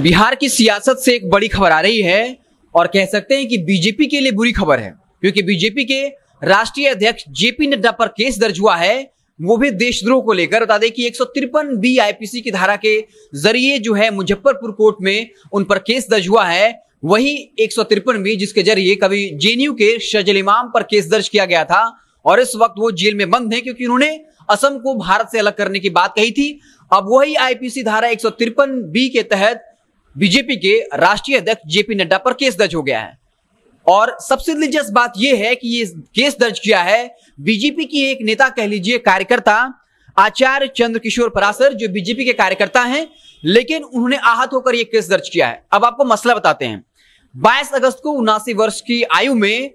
बिहार की सियासत से एक बड़ी खबर आ रही है और कह सकते हैं कि बीजेपी के लिए बुरी खबर है क्योंकि बीजेपी के राष्ट्रीय अध्यक्ष जेपी नड्डा पर केस दर्ज हुआ है वो भी देशद्रोह को लेकर बता दें कि एक सौ तिरपन बी आईपीसी की धारा के जरिए जो है मुजफ्फरपुर कोर्ट में उन पर केस दर्ज हुआ है वही एक सौ तिरपन बी जिसके जरिए कभी जेएनयू के शजल इमाम पर केस दर्ज किया गया था और इस वक्त वो जेल में बंद है क्योंकि उन्होंने असम को भारत से अलग करने की बात कही थी अब वही आईपीसी धारा एक बी के तहत बीजेपी के राष्ट्रीय अध्यक्ष जेपी नड्डा पर केस दर्ज हो गया है और सबसे दिलचस्प बात यह है कि ये केस दर्ज किया है बीजेपी की एक नेता कह लीजिए कार्यकर्ता आचार्य चंद्रकिशोर परासर जो बीजेपी के कार्यकर्ता हैं लेकिन उन्होंने आहत होकर यह केस दर्ज किया है अब आपको मसला बताते हैं 22 अगस्त को उनासी वर्ष की आयु में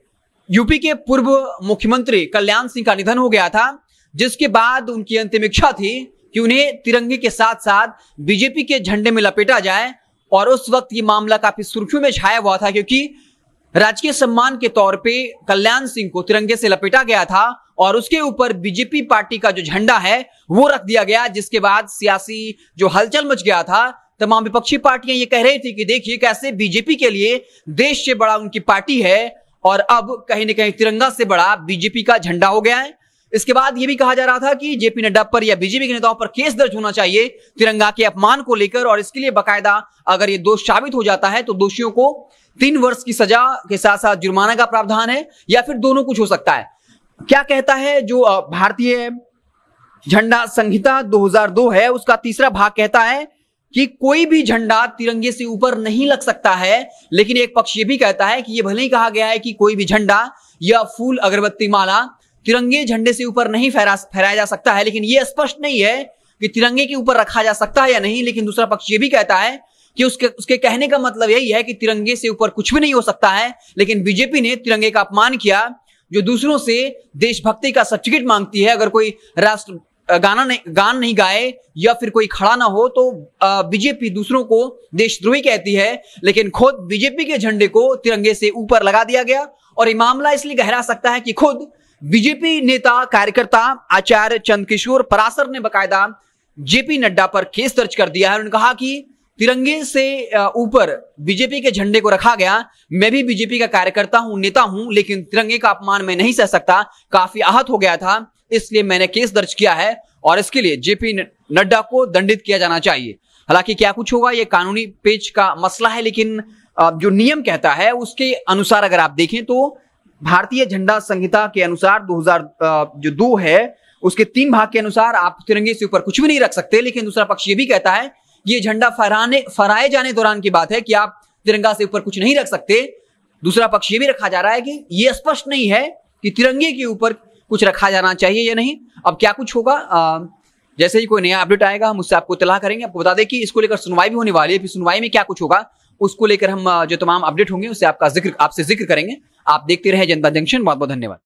यूपी के पूर्व मुख्यमंत्री कल्याण सिंह का निधन हो गया था जिसके बाद उनकी अंतिम इच्छा थी कि उन्हें तिरंगे के साथ साथ बीजेपी के झंडे में लपेटा जाए और उस वक्त ये मामला काफी सुर्खियों में छाया हुआ था क्योंकि राजकीय सम्मान के तौर पे कल्याण सिंह को तिरंगे से लपेटा गया था और उसके ऊपर बीजेपी पार्टी का जो झंडा है वो रख दिया गया जिसके बाद सियासी जो हलचल मच गया था तमाम विपक्षी पार्टियां ये कह रही थी कि देखिए कैसे बीजेपी के लिए देश से बड़ा उनकी पार्टी है और अब कहीं ना कहीं तिरंगा से बड़ा बीजेपी का झंडा हो गया है इसके बाद यह भी कहा जा रहा था कि जेपी नड्डा पर या बीजेपी के नेताओं पर केस दर्ज होना चाहिए तिरंगा के अपमान को लेकर और इसके लिए बकायदा अगर ये दोष साबित हो जाता है तो दोषियों को तीन वर्ष की सजा के साथ साथ जुर्माना का प्रावधान है या फिर दोनों कुछ हो सकता है क्या कहता है जो भारतीय झंडा संहिता 2002 है उसका तीसरा भाग कहता है कि कोई भी झंडा तिरंगे से ऊपर नहीं लग सकता है लेकिन एक पक्ष ये भी कहता है कि यह भले ही कहा गया है कि कोई भी झंडा या फूल अगरबत्ती माला तिरंगे झंडे से ऊपर नहीं फहरा फहराया जा सकता है लेकिन यह स्पष्ट नहीं है कि तिरंगे के ऊपर रखा जा सकता है या नहीं लेकिन दूसरा पक्ष ये भी कहता है कि उसके उसके कहने का मतलब यही है कि तिरंगे से ऊपर कुछ भी नहीं हो सकता है लेकिन बीजेपी ने तिरंगे का अपमान किया जो दूसरों से देशभक्ति का सर्टिफिकेट मांगती है अगर कोई राष्ट्र गाना नहीं गान नहीं गाए या फिर कोई खड़ा ना हो तो बीजेपी दूसरों को देशद्रोही कहती है लेकिन खुद बीजेपी के झंडे को तिरंगे से ऊपर लगा दिया गया और ये मामला इसलिए गहरा सकता है कि खुद बीजेपी नेता कार्यकर्ता आचार्य चंद्रकिशोर परासर ने बकायदा जेपी नड्डा पर केस दर्ज कर दिया है उन्होंने कहा कि तिरंगे से ऊपर बीजेपी के झंडे को रखा गया मैं भी बीजेपी का कार्यकर्ता हूं नेता हूं लेकिन तिरंगे का अपमान मैं नहीं सह सकता काफी आहत हो गया था इसलिए मैंने केस दर्ज किया है और इसके लिए जेपी नड्डा को दंडित किया जाना चाहिए हालांकि क्या कुछ होगा ये कानूनी पेज का मसला है लेकिन जो नियम कहता है उसके अनुसार अगर आप देखें तो भारतीय झंडा संहिता के अनुसार 2000 जो दो है उसके तीन भाग के अनुसार आप तिरंगे से ऊपर कुछ भी नहीं रख सकते लेकिन दूसरा पक्ष ये भी कहता है ये झंडा फहराने फहराए जाने दौरान की बात है कि आप तिरंगा से ऊपर कुछ नहीं रख सकते दूसरा पक्ष ये भी रखा जा रहा है कि ये स्पष्ट नहीं है कि तिरंगे के ऊपर कुछ रखा जाना चाहिए या नहीं अब क्या कुछ होगा जैसे ही कोई नया अपडेट आएगा हम उससे आपको तलाह करेंगे आपको बता दें कि इसको लेकर सुनवाई भी होने वाली है फिर सुनवाई में क्या कुछ होगा उसको लेकर हम जो तमाम अपडेट होंगे उससे आपका जिक्र आपसे जिक्र करेंगे आप देखते रहे जनता जंक्शन बहुत बहुत धन्यवाद